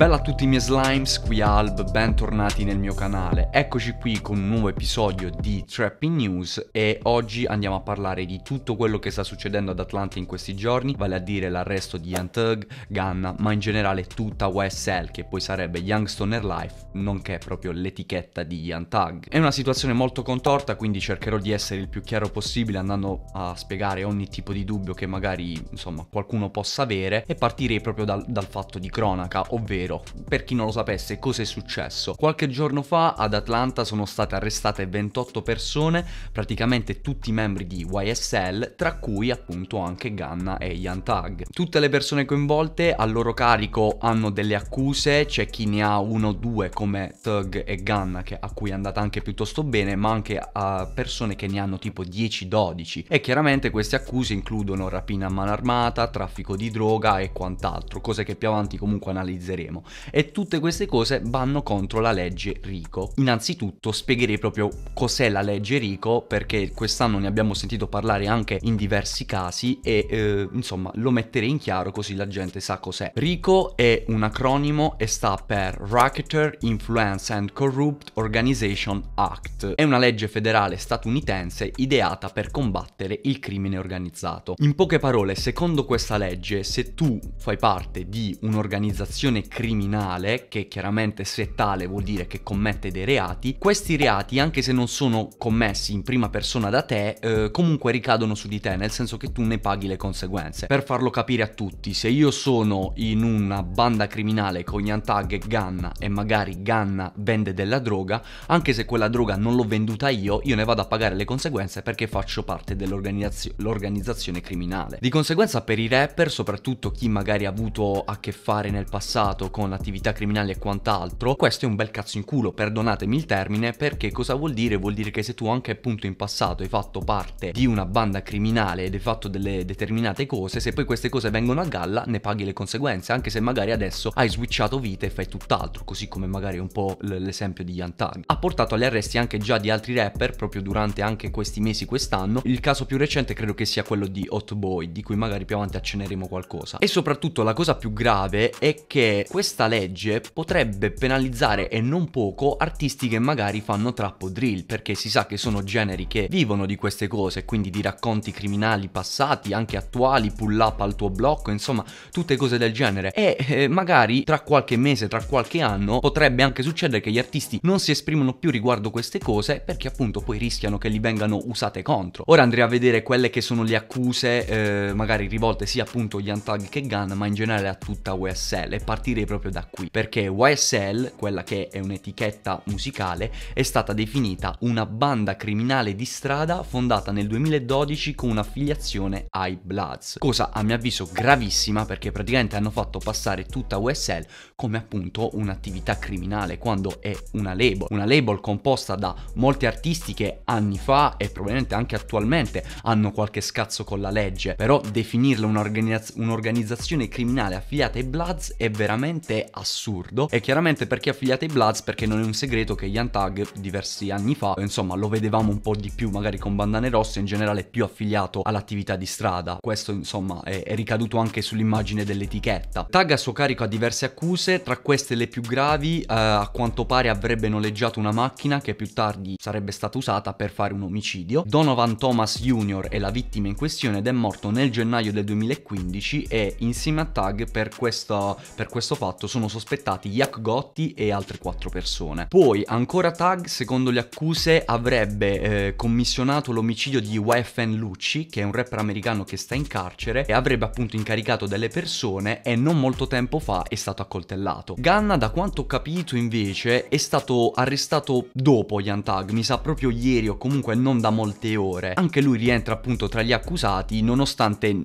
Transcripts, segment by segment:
Bella a tutti i miei slimes, qui Alb, bentornati nel mio canale. Eccoci qui con un nuovo episodio di Trapping News e oggi andiamo a parlare di tutto quello che sta succedendo ad Atlanta in questi giorni, vale a dire l'arresto di Ian Thug, Ganna, ma in generale tutta YSL che poi sarebbe Young Stoner Life, nonché proprio l'etichetta di Ian Thug. È una situazione molto contorta, quindi cercherò di essere il più chiaro possibile andando a spiegare ogni tipo di dubbio che magari, insomma, qualcuno possa avere e partirei proprio dal, dal fatto di cronaca, ovvero Ovvero, per chi non lo sapesse, cosa è successo? Qualche giorno fa ad Atlanta sono state arrestate 28 persone, praticamente tutti membri di YSL, tra cui appunto anche Ganna e Ian Tag. Tutte le persone coinvolte a loro carico hanno delle accuse, c'è chi ne ha uno o due come Tug e Ganna a cui è andata anche piuttosto bene, ma anche a persone che ne hanno tipo 10-12 e chiaramente queste accuse includono rapina a mano armata, traffico di droga e quant'altro, cose che più avanti comunque analizzeremo consumo e tutte queste cose vanno contro la legge Rico. Innanzitutto spiegherei proprio cos'è la legge Rico perché quest'anno ne abbiamo sentito parlare anche in diversi casi e eh, insomma lo metterei in chiaro così la gente sa cos'è. Rico è un acronimo e sta per Racketer Influence and Corrupt Organization Act. È una legge federale statunitense ideata per combattere il crimine organizzato. In poche parole, secondo questa legge, se tu fai parte di un'organizzazione criminale criminale, che chiaramente se tale vuol dire che commette dei reati, questi reati, anche se non sono commessi in prima persona da te, eh, comunque ricadono su di te, nel senso che tu ne paghi le conseguenze. Per farlo capire a tutti, se io sono in una banda criminale con Yantag e Ganna e magari Ganna vende della droga, anche se quella droga non l'ho venduta io, io ne vado a pagare le conseguenze perché faccio parte dell'organizzazione criminale. Di conseguenza per i rapper, soprattutto chi magari ha avuto a che fare nel passato con attività criminali e quant'altro, questo è un bel cazzo in culo, perdonatemi il termine, perché cosa vuol dire? Vuol dire che se tu anche appunto in passato hai fatto parte di una banda criminale ed hai fatto delle determinate cose, se poi queste cose vengono a galla ne paghi le conseguenze, anche se magari adesso hai switchato vita e fai tutt'altro, così come magari un po' l'esempio di Yantag. Ha portato agli arresti anche già di altri rapper, proprio durante anche questi mesi quest'anno. Il caso più recente credo che sia quello di Hot Boy, di cui magari più avanti accenneremo qualcosa. E soprattutto la cosa più grave è che questa legge potrebbe penalizzare e non poco artisti che magari fanno trap o drill, perché si sa che sono generi che vivono di queste cose, quindi di racconti criminali passati, anche attuali, pull up al tuo blocco, insomma, tutte cose del genere. E eh, magari tra qualche mese, tra qualche anno, potrebbe anche succedere che gli artisti non si esprimono più riguardo queste cose, perché appunto poi rischiano che li vengano usate contro. Ora andrei a vedere quelle che sono le accuse, eh, magari rivolte sia appunto agli Antag che Gun, ma in generale a tutta USL, e partirei proprio da qui, perché YSL, quella che è un'etichetta musicale, è stata definita una banda criminale di strada fondata nel 2012 con un'affiliazione ai Bloods, cosa a mio avviso gravissima perché praticamente hanno fatto passare tutta YSL come appunto un'attività criminale quando è una label, una label composta da molti artisti che anni fa e probabilmente anche attualmente hanno qualche scazzo con la legge, però definirla un'organizzazione criminale affiliata ai Bloods è veramente veramente assurdo e chiaramente perché chi ai Bloods perché non è un segreto che Ian Tag diversi anni fa insomma lo vedevamo un po' di più magari con bandane rosse in generale più affiliato all'attività di strada questo insomma è, è ricaduto anche sull'immagine dell'etichetta Tag a suo carico ha diverse accuse tra queste le più gravi eh, a quanto pare avrebbe noleggiato una macchina che più tardi sarebbe stata usata per fare un omicidio Donovan Thomas Jr. è la vittima in questione ed è morto nel gennaio del 2015 e insieme a Tag per questo, per questo fatto fatto sono sospettati Yak Gotti e altre quattro persone. Poi, ancora Tag, secondo le accuse, avrebbe eh, commissionato l'omicidio di YFN Lucci, che è un rapper americano che sta in carcere, e avrebbe appunto incaricato delle persone e non molto tempo fa è stato accoltellato. Ganna, da quanto ho capito, invece, è stato arrestato dopo Ian Tag, mi sa proprio ieri o comunque non da molte ore. Anche lui rientra appunto tra gli accusati, nonostante mm,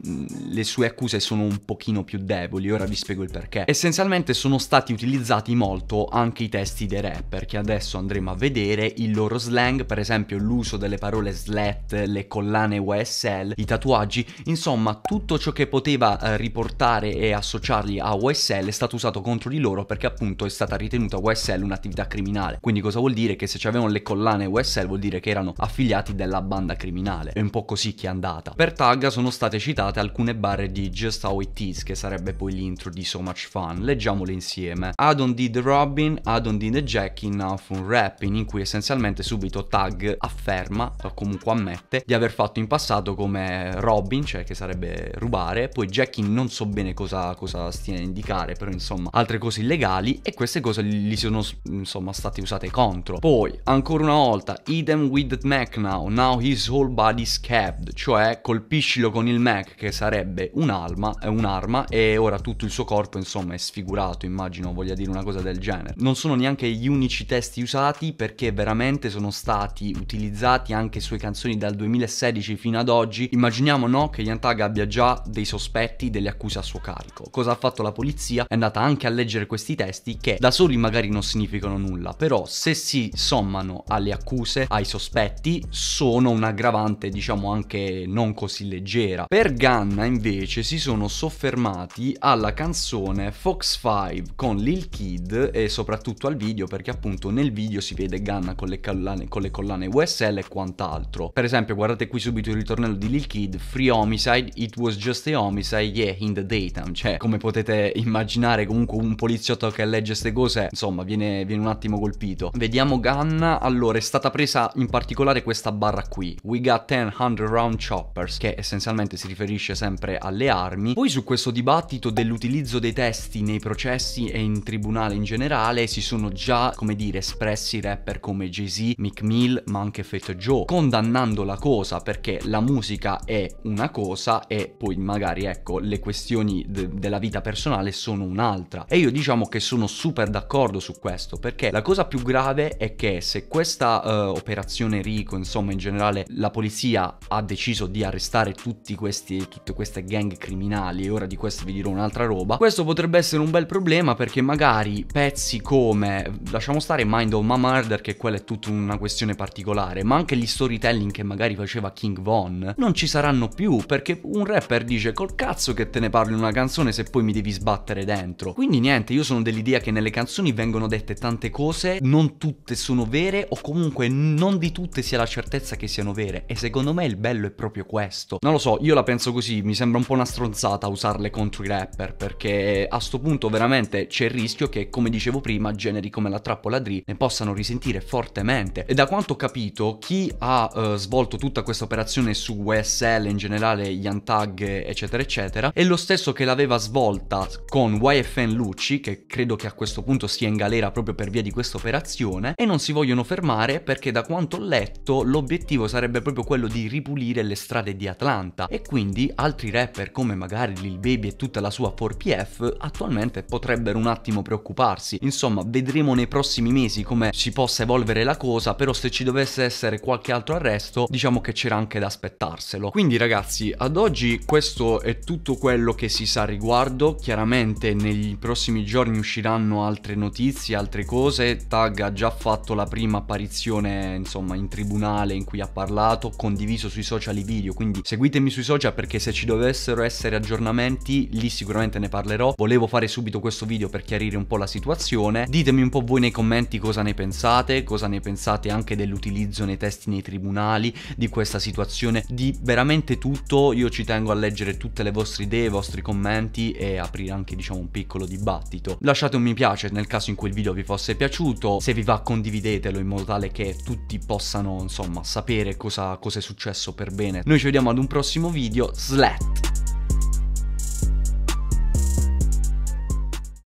le sue accuse sono un pochino più deboli, ora vi spiego il perché. Essenzialmente Sicuramente sono stati utilizzati molto anche i testi dei rapper, che adesso andremo a vedere, il loro slang, per esempio l'uso delle parole slat, le collane USL, i tatuaggi, insomma tutto ciò che poteva eh, riportare e associarli a USL è stato usato contro di loro perché appunto è stata ritenuta USL un'attività criminale. Quindi cosa vuol dire? Che se avevano le collane USL vuol dire che erano affiliati della banda criminale. È un po' così che è andata. Per tag sono state citate alcune barre di Just How It Is, che sarebbe poi l'intro di So Much Fun. Leggendo leggiamole insieme. I don't did Robin, I don't did Jack in Off un Rapping, in cui essenzialmente subito Tag afferma, o comunque ammette, di aver fatto in passato come Robin, cioè che sarebbe rubare, poi Jackie non so bene cosa, cosa stia a indicare, però insomma altre cose illegali e queste cose gli sono insomma state usate contro. Poi, ancora una volta, idem with the Mac now, now his whole body scabbed, cioè colpiscilo con il Mac che sarebbe un'arma, un'arma e ora tutto il suo corpo insomma è sfigurato raffigurato, immagino voglia dire una cosa del genere. Non sono neanche gli unici testi usati perché veramente sono stati utilizzati anche sue canzoni dal 2016 fino ad oggi. Immaginiamo no che Yantaga abbia già dei sospetti, delle accuse a suo carico. Cosa ha fatto la polizia? È andata anche a leggere questi testi che da soli magari non significano nulla, però se si sommano alle accuse, ai sospetti, sono un aggravante diciamo anche non così leggera. Per Ganna invece si sono soffermati alla canzone Fox 5 con Lil Kid e soprattutto al video perché appunto nel video si vede Gunna con le collane, con le collane USL e quant'altro. Per esempio guardate qui subito il ritornello di Lil Kid, Free Homicide, It was just a homicide, yeah, in the daytime, cioè come potete immaginare comunque un poliziotto che legge queste cose, insomma viene, viene un attimo colpito. Vediamo Gunna, allora è stata presa in particolare questa barra qui, We got 10 100 round choppers, che essenzialmente si riferisce sempre alle armi. Poi su questo dibattito dell'utilizzo dei testi nei processi e in tribunale in generale si sono già, come dire, espressi rapper come Jay-Z, Mick Mill, ma anche Fate Joe, condannando la cosa perché la musica è una cosa e poi magari, ecco, le questioni de della vita personale sono un'altra. E io diciamo che sono super d'accordo su questo perché la cosa più grave è che se questa uh, operazione Rico, insomma, in generale la polizia ha deciso di arrestare tutti questi, tutte queste gang criminali e ora di questo vi dirò un'altra roba, questo potrebbe essere un bel problema perché magari pezzi come, lasciamo stare Mind of My Murder, che quella è tutta una questione particolare, ma anche gli storytelling che magari faceva King Von, non ci saranno più perché un rapper dice col cazzo che te ne parli una canzone se poi mi devi sbattere dentro. Quindi niente, io sono dell'idea che nelle canzoni vengono dette tante cose, non tutte sono vere o comunque non di tutte si ha la certezza che siano vere e secondo me il bello è proprio questo. Non lo so, io la penso così, mi sembra un po' una stronzata usarle contro i rapper perché a sto punto punto veramente c'è il rischio che, come dicevo prima, generi come la trappola Dri ne possano risentire fortemente. E da quanto ho capito, chi ha eh, svolto tutta questa operazione su USL, in generale gli untag, eccetera, eccetera, è lo stesso che l'aveva svolta con YFN Lucci, che credo che a questo punto sia in galera proprio per via di questa operazione, e non si vogliono fermare perché da quanto ho letto l'obiettivo sarebbe proprio quello di ripulire le strade di Atlanta e quindi altri rapper come magari Lil Baby e tutta la sua 4PF attualmente gente potrebbero un attimo preoccuparsi. Insomma, vedremo nei prossimi mesi come si possa evolvere la cosa, però se ci dovesse essere qualche altro arresto, diciamo che c'era anche da aspettarselo. Quindi ragazzi, ad oggi questo è tutto quello che si sa a riguardo. Chiaramente nei prossimi giorni usciranno altre notizie, altre cose. Tag ha già fatto la prima apparizione, insomma, in tribunale in cui ha parlato, condiviso sui social i video, quindi seguitemi sui social perché se ci dovessero essere aggiornamenti, lì sicuramente ne parlerò. Volevo fare subito subito questo video per chiarire un po' la situazione. Ditemi un po' voi nei commenti cosa ne pensate, cosa ne pensate anche dell'utilizzo nei testi nei tribunali, di questa situazione, di veramente tutto. Io ci tengo a leggere tutte le vostre idee, i vostri commenti e aprire anche diciamo un piccolo dibattito. Lasciate un mi piace nel caso in cui il video vi fosse piaciuto, se vi va condividetelo in modo tale che tutti possano insomma sapere cosa, cosa è successo per bene. Noi ci vediamo ad un prossimo video, SLAT!